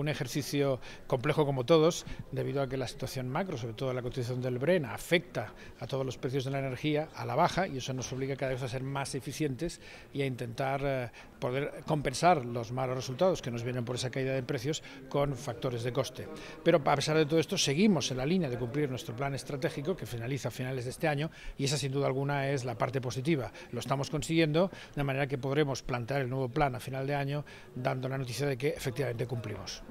un ejercicio complejo como todos, debido a que la situación macro, sobre todo la cotización del Bren, afecta a todos los precios de la energía a la baja y eso nos obliga cada vez a ser más eficientes y a intentar eh, poder compensar los malos resultados que nos vienen por esa caída de precios con factores de coste. Pero a pesar de todo esto, seguimos en la línea de cumplir nuestro plan estratégico que finaliza a finales de este año y esa sin duda alguna es la parte positiva. Lo estamos consiguiendo de manera que podremos plantear el nuevo plan a final de año dando la noticia de que efectivamente cumplimos.